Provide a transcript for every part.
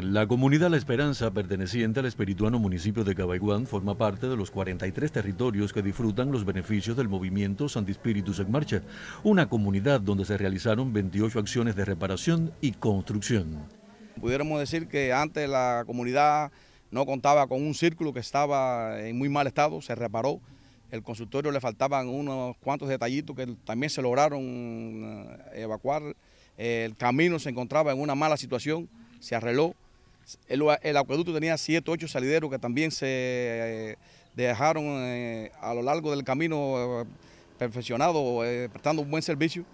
La comunidad La Esperanza, perteneciente al espirituano municipio de Cabaiguán, forma parte de los 43 territorios que disfrutan los beneficios del movimiento Espíritus en Marcha, una comunidad donde se realizaron 28 acciones de reparación y construcción. Pudiéramos decir que antes la comunidad no contaba con un círculo que estaba en muy mal estado, se reparó. El consultorio le faltaban unos cuantos detallitos que también se lograron eh, evacuar. El camino se encontraba en una mala situación, se arregló. El, acueducto tenía siete ocho salideros que también se eh, dejaron eh, a lo largo del camino eh, perfeccionado, prestando un buen servicio.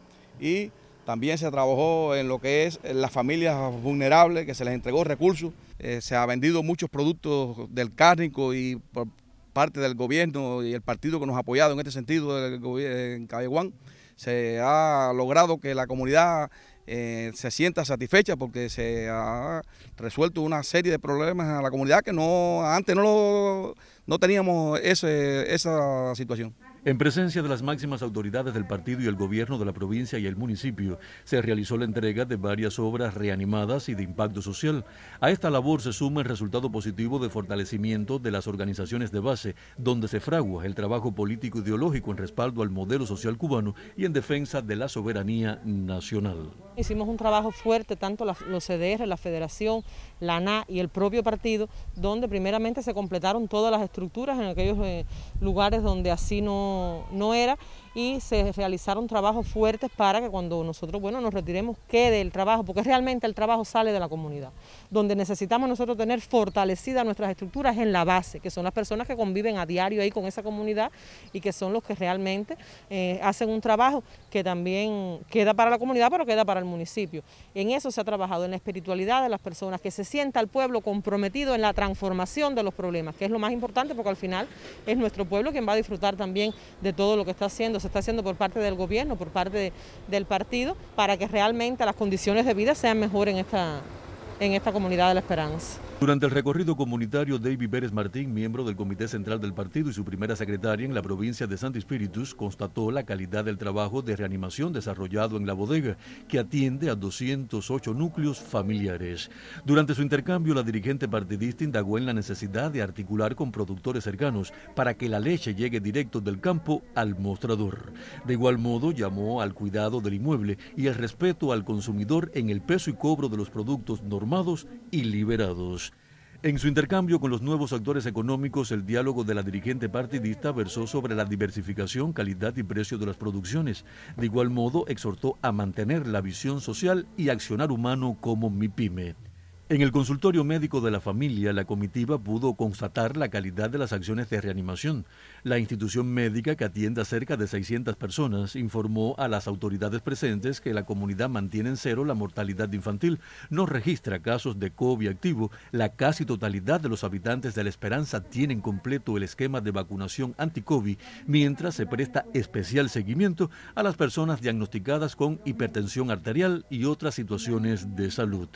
Y también se trabajó en lo que es las familias vulnerables, que se les entregó recursos. se ha vendido muchos productos del cárnico y por parte del gobierno y el partido que nos ha apoyado en este sentido, en Cabeguán, se ha logrado que la comunidad eh, se sienta satisfecha porque se ha resuelto una serie de problemas a la comunidad que no antes no, lo, no teníamos esa situación. En presencia de las máximas autoridades del partido y el gobierno de la provincia y el municipio, se realizó la entrega de varias obras reanimadas y de impacto social. A esta labor se suma el resultado positivo de fortalecimiento de las organizaciones de base, donde se fragua el trabajo político ideológico en respaldo al modelo social cubano y en defensa de la soberanía nacional. Hicimos un trabajo fuerte, tanto los CDR, la Federación, la ANA y el propio partido, donde primeramente se completaron todas las estructuras en aquellos eh, lugares donde así no, no era y se realizaron trabajos fuertes para que cuando nosotros bueno, nos retiremos quede el trabajo, porque realmente el trabajo sale de la comunidad. Donde necesitamos nosotros tener fortalecidas nuestras estructuras en la base, que son las personas que conviven a diario ahí con esa comunidad y que son los que realmente eh, hacen un trabajo que también queda para la comunidad, pero queda para el municipio. En eso se ha trabajado, en la espiritualidad de las personas, que se sienta el pueblo comprometido en la transformación de los problemas, que es lo más importante porque al final es nuestro pueblo quien va a disfrutar también de todo lo que está haciendo se está haciendo por parte del gobierno, por parte del partido, para que realmente las condiciones de vida sean mejores en esta comunidad de la esperanza. Durante el recorrido comunitario, David Pérez Martín, miembro del Comité Central del Partido y su primera secretaria en la provincia de Santi Spiritus, constató la calidad del trabajo de reanimación desarrollado en la bodega, que atiende a 208 núcleos familiares. Durante su intercambio, la dirigente partidista indagó en la necesidad de articular con productores cercanos para que la leche llegue directo del campo al mostrador. De igual modo, llamó al cuidado del inmueble y al respeto al consumidor en el peso y cobro de los productos normados y liberados. En su intercambio con los nuevos actores económicos, el diálogo de la dirigente partidista versó sobre la diversificación, calidad y precio de las producciones. De igual modo, exhortó a mantener la visión social y accionar humano como MIPYME. En el consultorio médico de la familia, la comitiva pudo constatar la calidad de las acciones de reanimación. La institución médica que atiende a cerca de 600 personas informó a las autoridades presentes que la comunidad mantiene en cero la mortalidad infantil, no registra casos de COVID activo, la casi totalidad de los habitantes de La Esperanza tienen completo el esquema de vacunación anti-COVID, mientras se presta especial seguimiento a las personas diagnosticadas con hipertensión arterial y otras situaciones de salud.